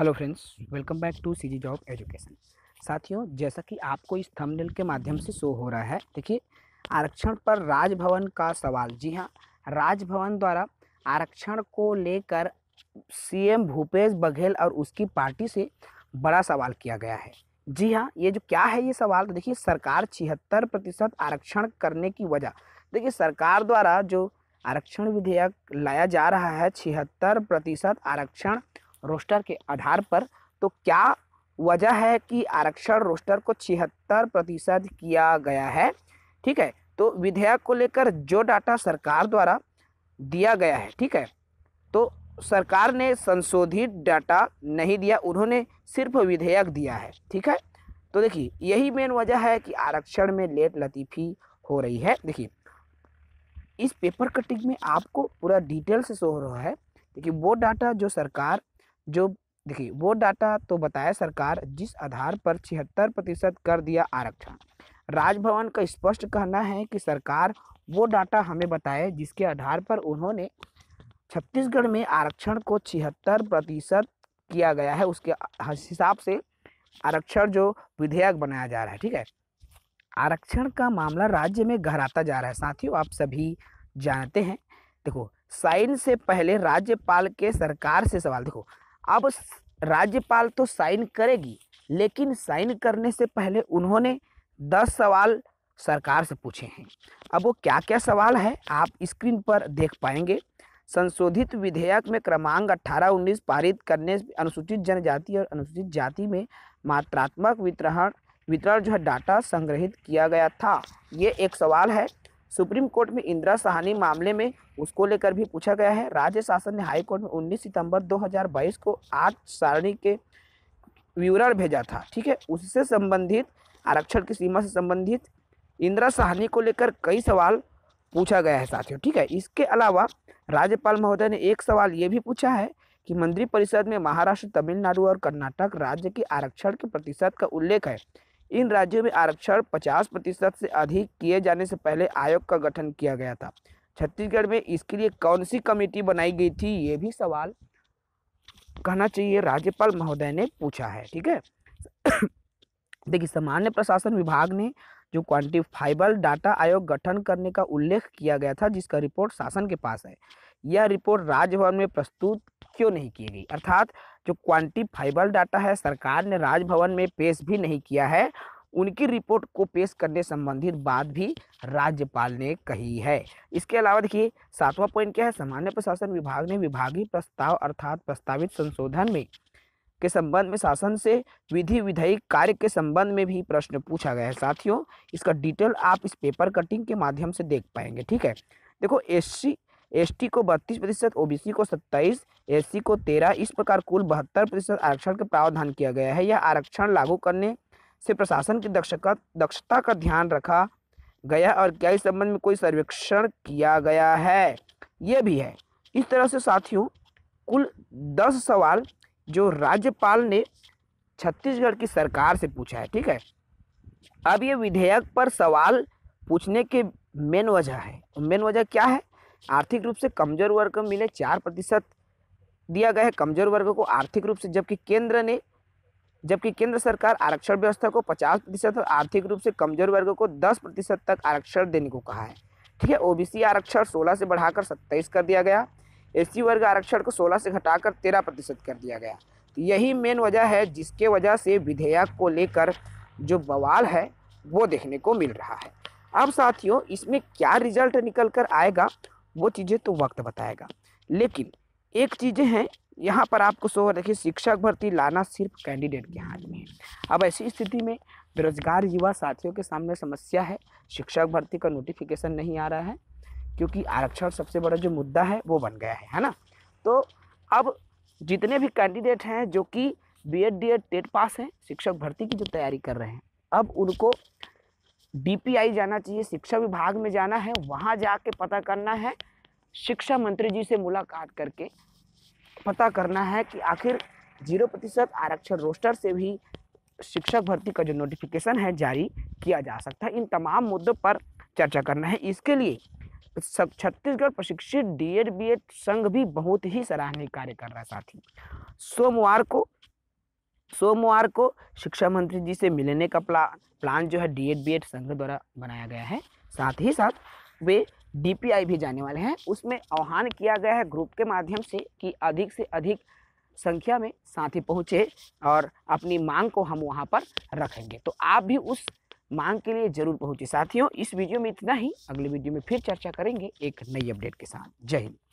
hello friends welcome back to CG job education साथियों जैसा कि आपको इस थंबनेल के माध्यम से शो हो रहा है देखिए आरक्षण पर राजभवन का सवाल जी हाँ राजभवन द्वारा आरक्षण को लेकर सीएम भूपेश बघेल और उसकी पार्टी से बड़ा सवाल किया गया है जी हाँ ये जो क्या है ये सवाल तो देखिए सरकार छिहत्तर प्रतिशत आरक्षण करने की वजह देखिए सरकार द्वारा जो आरक्षण विधेयक लाया जा रहा है छिहत्तर प्रतिशत आरक्षण रोस्टर के आधार पर तो क्या वजह है कि आरक्षण रोस्टर को छिहत्तर प्रतिशत किया गया है ठीक है तो विधेयक को लेकर जो डाटा सरकार द्वारा दिया गया है ठीक है तो सरकार ने संशोधित डाटा नहीं दिया उन्होंने सिर्फ विधेयक दिया है ठीक है तो देखिए यही मेन वजह है कि आरक्षण में लेट लतीफ़ी हो रही है देखिए इस पेपर कटिंग में आपको पूरा डिटेल से शो हो रहा है देखिए वो डाटा जो सरकार जो देखिए वो डाटा तो बताया सरकार जिस आधार पर छिहत्तर प्रतिशत कर दिया आरक्षण राजभवन का स्पष्ट कहना है कि सरकार वो डाटा हमें बताए जिसके आधार पर उन्होंने छत्तीसगढ़ में आरक्षण को छिहत्तर प्रतिशत किया गया है उसके हिसाब से आरक्षण जो विधेयक बनाया जा रहा है ठीक है आरक्षण का मामला राज्य में गहराता जा रहा है साथियों आप सभी जानते हैं देखो साइन से पहले राज्यपाल के सरकार से सवाल देखो अब राज्यपाल तो साइन करेगी लेकिन साइन करने से पहले उन्होंने दस सवाल सरकार से पूछे हैं अब वो क्या क्या सवाल है आप स्क्रीन पर देख पाएंगे संशोधित विधेयक में क्रमांक 18-19 पारित करने अनुसूचित जनजाति और अनुसूचित जाति में मात्रात्मक वितरण वितरण जो है डाटा संग्रहित किया गया था ये एक सवाल है सुप्रीम कोर्ट में इंदिरा सहानी मामले में उसको लेकर भी पूछा गया है राज्य शासन ने हाईकोर्ट में 19 सितंबर 2022 को आठ सारणी के विवरण भेजा था ठीक है उससे संबंधित आरक्षण की सीमा से संबंधित इंदिरा सहानी को लेकर कई सवाल पूछा गया है साथियों ठीक है इसके अलावा राज्यपाल महोदय ने एक सवाल ये भी पूछा है कि मंत्रिपरिषद में महाराष्ट्र तमिलनाडु और कर्नाटक राज्य के आरक्षण के प्रतिशत का उल्लेख है इन राज्यों में आरक्षण 50 प्रतिशत से अधिक किए जाने से पहले आयोग का गठन किया गया था छत्तीसगढ़ में इसके लिए कौन सी कमेटी बनाई गई थी ये भी सवाल कहना चाहिए राज्यपाल महोदय ने पूछा है ठीक है देखिए सामान्य प्रशासन विभाग ने जो क्वांटिफाइबल डाटा आयोग गठन करने का उल्लेख किया गया था जिसका रिपोर्ट शासन के पास है यह रिपोर्ट राजभवन में प्रस्तुत क्यों नहीं की गई अर्थात जो क्वांटिफाइबल डाटा है सरकार ने राजभवन में पेश भी नहीं किया है उनकी रिपोर्ट को पेश करने संबंधित बात भी राज्यपाल ने कही है इसके अलावा देखिए सातवां पॉइंट क्या है सामान्य प्रशासन विभाग ने विभागीय प्रस्ताव अर्थात प्रस्तावित संशोधन में के संबंध में शासन से विधि विधायी कार्य के संबंध में भी प्रश्न पूछा गया है साथियों इसका डिटेल आप इस पेपर कटिंग के माध्यम से देख पाएंगे ठीक है देखो एस सी एसटी को बत्तीस प्रतिशत ओ को सत्ताईस एससी को तेरह इस प्रकार कुल बहत्तर प्रतिशत आरक्षण का प्रावधान किया गया है यह आरक्षण लागू करने से प्रशासन की दक्षता दक्षता का ध्यान रखा गया और क्या इस संबंध में कोई सर्वेक्षण किया गया है यह भी है इस तरह से साथियों कुल दस सवाल जो राज्यपाल ने छत्तीसगढ़ की सरकार से पूछा है ठीक है अब ये विधेयक पर सवाल पूछने के मेन वजह है मेन वजह क्या है आर्थिक रूप से कमजोर वर्ग को मिले चार प्रतिशत दिया गया है कमजोर वर्ग को आर्थिक रूप से जबकि केंद्र ने जबकि केंद्र सरकार आरक्षण व्यवस्था को 50 प्रतिशत और आर्थिक रूप से कमजोर वर्ग को 10 प्रतिशत तक आरक्षण देने को कहा है ठीक है ओबीसी आरक्षण 16 से बढ़ाकर 27 कर दिया गया एस वर्ग आरक्षण को 16 से घटाकर 13 प्रतिशत कर दिया गया तो यही मेन वजह है जिसके वजह से विधेयक को लेकर जो बवाल है वो देखने को मिल रहा है अब साथियों इसमें क्या रिजल्ट निकल कर आएगा वो चीज़ें तो वक्त बताएगा लेकिन एक चीज़ें हैं यहाँ पर आपको सो देखिए शिक्षक भर्ती लाना सिर्फ कैंडिडेट के हाथ में है अब ऐसी स्थिति में बेरोजगार युवा साथियों के सामने समस्या है शिक्षक भर्ती का नोटिफिकेशन नहीं आ रहा है क्योंकि आरक्षण सबसे बड़ा जो मुद्दा है वो बन गया है है ना तो अब जितने भी कैंडिडेट हैं जो कि B Ed D Ed TET pass हैं शिक्षक भर्ती की जो तैयारी कर रहे हैं अब उनको डी पी आई जाना चाहिए शिक्षा विभाग में जाना है वहाँ जाके पता करना है शिक्षा मंत्री जी से मुलाकात करके पता करना है कि आखिर जीरो प्रतिशत आरक्षण रोस्टर से भी शिक्षक भर्ती का जो नोटिफिकेशन है जारी किया जा सकता है इन तमाम मुद्दों पर चर्चा करना है इसके लिए छत्तीसगढ़ प्रशिक्षित डी एड बी एड संघ भी बहुत ही सराहनीय कार्य कर रहा है साथी सोमवार को सोमवार को शिक्षा मंत्री जी से मिलने का प्ला प्लान जो है डी एड बी एड संघ द्वारा बनाया गया है साथ ही साथ वे डीपीआई भी जाने वाले हैं उसमें आह्वान किया गया है ग्रुप के माध्यम से कि अधिक से अधिक संख्या में साथी पहुँचे और अपनी मांग को हम वहाँ पर रखेंगे तो आप भी उस मांग के लिए जरूर पहुँचे साथियों इस वीडियो में इतना ही अगले वीडियो में फिर चर्चा करेंगे एक नई अपडेट के साथ जय हिंद